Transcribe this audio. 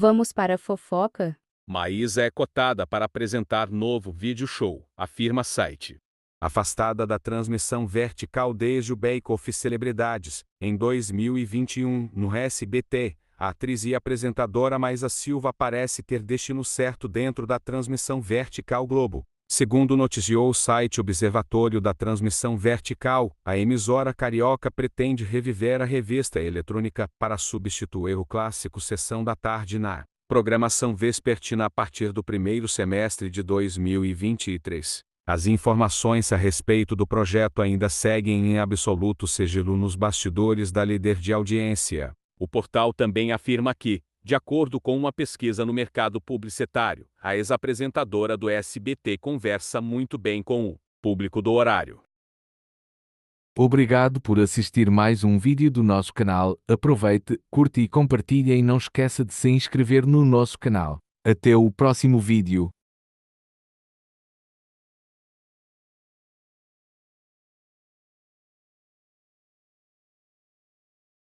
Vamos para a fofoca? Maísa é cotada para apresentar novo vídeo show, afirma site. Afastada da transmissão vertical desde o Bake Off Celebridades, em 2021, no SBT, a atriz e apresentadora Maísa Silva parece ter destino certo dentro da transmissão vertical Globo, Segundo noticiou o site Observatório da Transmissão Vertical, a emissora carioca pretende reviver a revista eletrônica para substituir o clássico Sessão da Tarde na programação vespertina a partir do primeiro semestre de 2023. As informações a respeito do projeto ainda seguem em absoluto sigilo nos bastidores da líder de audiência. O portal também afirma que, de acordo com uma pesquisa no mercado publicitário, a ex-apresentadora do SBT conversa muito bem com o público do horário. Obrigado por assistir mais um vídeo do nosso canal. Aproveite, curte e compartilhe e não esqueça de se inscrever no nosso canal. Até o próximo vídeo.